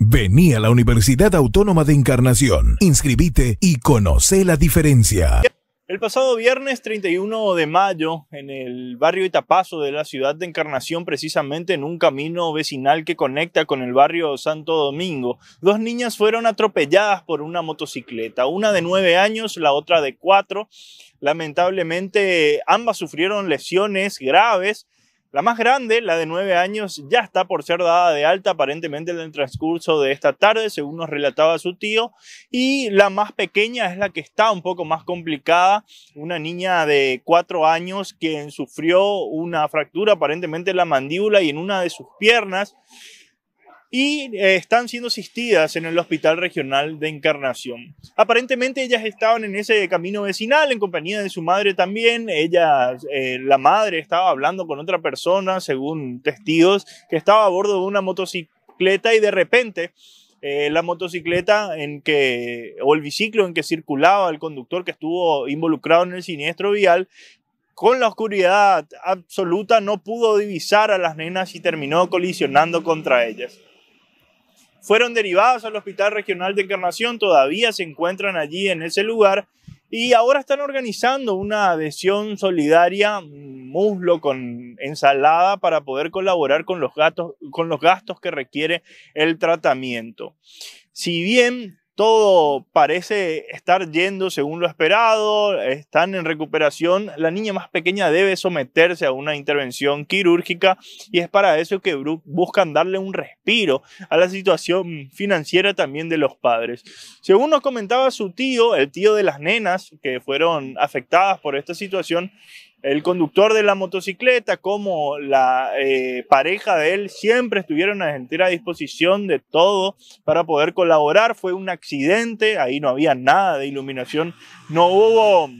Vení a la Universidad Autónoma de Encarnación, inscribite y conoce la diferencia. El pasado viernes 31 de mayo, en el barrio Itapazo de la ciudad de Encarnación, precisamente en un camino vecinal que conecta con el barrio Santo Domingo, dos niñas fueron atropelladas por una motocicleta, una de nueve años, la otra de cuatro. Lamentablemente, ambas sufrieron lesiones graves la más grande, la de 9 años, ya está por ser dada de alta aparentemente en el transcurso de esta tarde, según nos relataba su tío. Y la más pequeña es la que está un poco más complicada, una niña de 4 años que sufrió una fractura aparentemente en la mandíbula y en una de sus piernas y eh, están siendo asistidas en el Hospital Regional de Encarnación. Aparentemente ellas estaban en ese camino vecinal en compañía de su madre también. Ella, eh, la madre estaba hablando con otra persona, según testigos, que estaba a bordo de una motocicleta y de repente eh, la motocicleta en que, o el biciclo en que circulaba el conductor que estuvo involucrado en el siniestro vial, con la oscuridad absoluta no pudo divisar a las nenas y terminó colisionando contra ellas fueron derivados al Hospital Regional de Encarnación, todavía se encuentran allí en ese lugar y ahora están organizando una adhesión solidaria, muslo con ensalada para poder colaborar con los, gastos, con los gastos que requiere el tratamiento. Si bien todo parece estar yendo según lo esperado, están en recuperación. La niña más pequeña debe someterse a una intervención quirúrgica y es para eso que buscan darle un respiro a la situación financiera también de los padres. Según nos comentaba su tío, el tío de las nenas que fueron afectadas por esta situación, el conductor de la motocicleta como la eh, pareja de él siempre estuvieron a entera disposición de todo para poder colaborar. Fue un accidente, ahí no había nada de iluminación, no hubo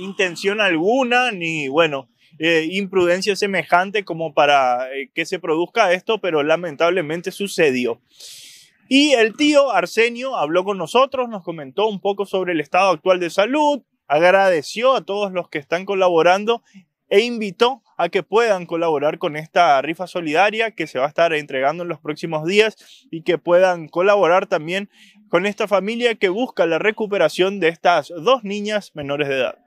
intención alguna ni, bueno, eh, imprudencia semejante como para eh, que se produzca esto, pero lamentablemente sucedió. Y el tío Arsenio habló con nosotros, nos comentó un poco sobre el estado actual de salud, agradeció a todos los que están colaborando e invitó a que puedan colaborar con esta rifa solidaria que se va a estar entregando en los próximos días y que puedan colaborar también con esta familia que busca la recuperación de estas dos niñas menores de edad.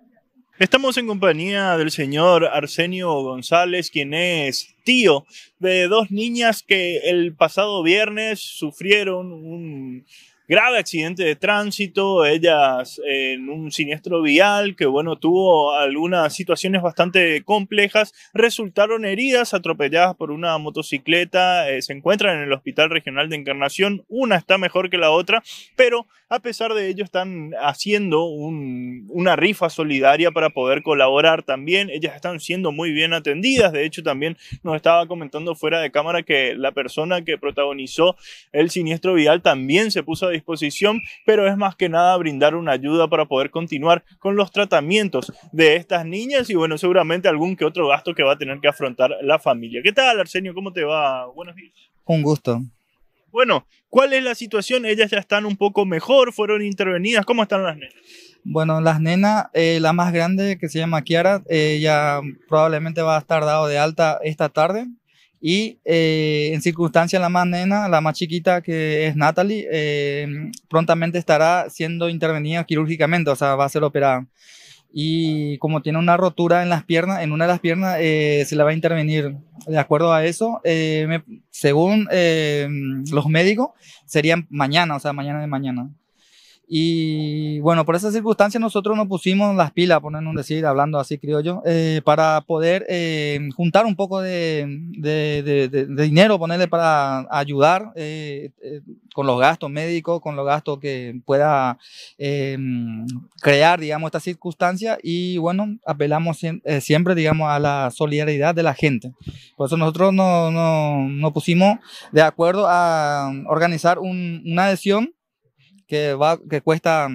Estamos en compañía del señor Arsenio González, quien es tío de dos niñas que el pasado viernes sufrieron un grave accidente de tránsito, ellas en un siniestro vial que, bueno, tuvo algunas situaciones bastante complejas, resultaron heridas, atropelladas por una motocicleta, eh, se encuentran en el Hospital Regional de Encarnación, una está mejor que la otra, pero a pesar de ello están haciendo una rifa solidaria para poder colaborar también, ellas están siendo muy bien atendidas, de hecho también nos estaba comentando fuera de cámara que la persona que protagonizó el siniestro vial también se puso a disposición, pero es más que nada brindar una ayuda para poder continuar con los tratamientos de estas niñas y bueno, seguramente algún que otro gasto que va a tener que afrontar la familia. ¿Qué tal, Arsenio? ¿Cómo te va? Buenos días. Un gusto. Bueno, ¿cuál es la situación? Ellas ya están un poco mejor, fueron intervenidas. ¿Cómo están las nenas? Bueno, las nenas, eh, la más grande que se llama Kiara, ella eh, probablemente va a estar dado de alta esta tarde. Y eh, en circunstancia, la más nena, la más chiquita que es Natalie, eh, prontamente estará siendo intervenida quirúrgicamente, o sea, va a ser operada. Y como tiene una rotura en las piernas, en una de las piernas eh, se la va a intervenir. De acuerdo a eso, según los médicos, sería mañana, o sea, mañana de mañana. Y bueno, por esa circunstancia nosotros nos pusimos las pilas, ponernos un decir, hablando así criollo, yo, eh, para poder eh, juntar un poco de, dinero, ponerle para ayudar eh, con los gastos médicos, con los gastos que pueda crear, digamos, esta circunstancia. Y bueno, apelamos siempre, digamos, a la solidaridad de la gente. Por eso nosotros nos pusimos de acuerdo a organizar una adhesión que, va, que cuesta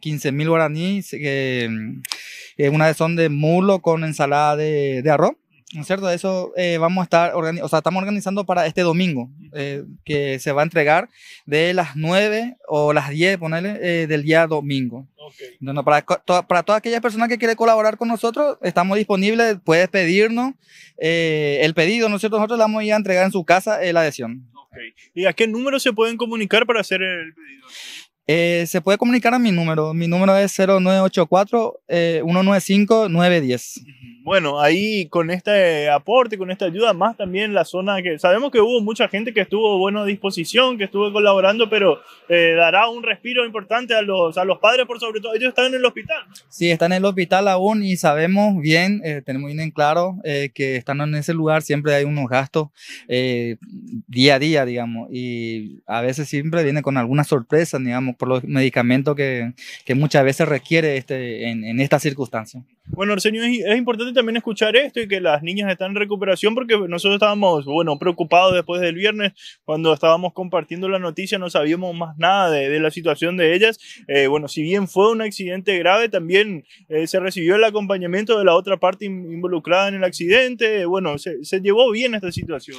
15 eh, mil guaraníes, que mm, eh, una vez son de mulo con ensalada de, arroz. ¿No es cierto? Eso eh, vamos a estar, o sea, estamos organizando para este domingo, que se va a entregar de las 9 o las 10, ponerle, del día domingo. para, para todas aquellas personas que quiere colaborar con nosotros, estamos disponibles, puedes pedirnos el pedido, ¿no es cierto? Nosotros le vamos a entregar en su casa la adhesión. Okay. ¿Y a qué número se pueden comunicar para hacer el pedido? Eh, se puede comunicar a mi número. Mi número es 0984 195 910 bueno, ahí con este aporte, con esta ayuda, más también la zona que sabemos que hubo mucha gente que estuvo buena disposición, que estuvo colaborando, pero eh, dará un respiro importante a los, a los padres, por sobre todo. Ellos están en el hospital. Sí, están en el hospital aún y sabemos bien, eh, tenemos bien en claro eh, que estando en ese lugar siempre hay unos gastos día a día, digamos, y a veces siempre viene con algunas sorpresa, digamos, por los medicamentos que, muchas veces requiere este, en, en esta circunstancia. Bueno, Arsenio, es, importante también escuchar esto y que las niñas están en recuperación porque nosotros estábamos, bueno, preocupados después del viernes cuando estábamos compartiendo la noticia, no sabíamos más nada de, la situación de ellas. Eh, bueno, si bien fue un accidente grave, también eh, se recibió el acompañamiento de la otra parte involucrada en el accidente. Bueno, se, llevó bien esta situación.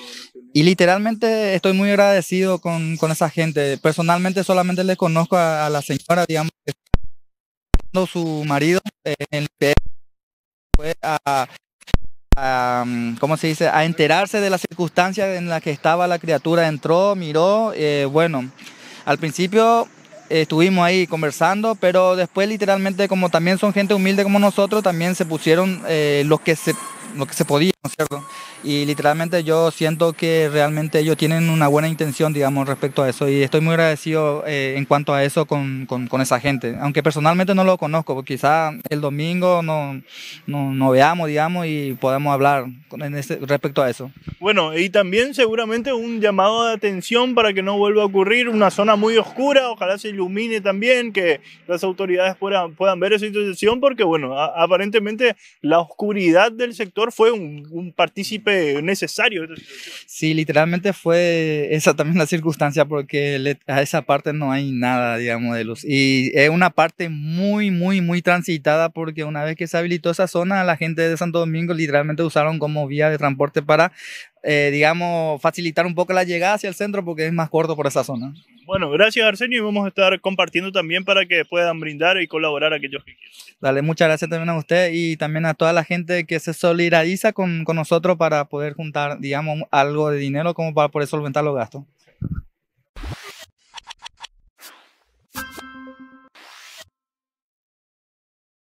Y literalmente estoy muy agradecido con, con, esa gente. Personalmente solamente le conozco a, la señora, digamos, su marido eh, en el fue a, um, se dice? A enterarse de las circunstancias en las que estaba la criatura. Entró, miró, eh, bueno, al principio estuvimos ahí conversando, pero después literalmente como también son gente humilde como nosotros, también se pusieron eh, los que se lo que se podía, ¿no es cierto? Y literalmente yo siento que realmente ellos tienen una buena intención, digamos, respecto a eso. Y estoy muy agradecido eh, en cuanto a eso con, con, esa gente. Aunque personalmente no lo conozco, porque quizá el domingo no, no, veamos, digamos, y podamos hablar en respecto a eso. Bueno, y también seguramente un llamado de atención para que no vuelva a ocurrir una zona muy oscura. Ojalá se ilumine también, que las autoridades puedan, puedan ver esa situación, porque, bueno, aparentemente la oscuridad del sector fue un, partícipe necesario. Sí, literalmente fue esa también la circunstancia, porque a esa parte no hay nada, digamos, de luz. Y es una parte muy, muy, muy transitada, porque una vez que se habilitó esa zona, la gente de Santo Domingo literalmente usaron como vía de transporte para eh, digamos, facilitar un poco la llegada hacia el centro porque es más corto por esa zona. Bueno, gracias Arsenio y vamos a estar compartiendo también para que puedan brindar y colaborar aquellos que quieran. Dale, muchas gracias también a usted y también a toda la gente que se solidariza con, con nosotros para poder juntar, digamos, algo de dinero como para poder solventar los gastos.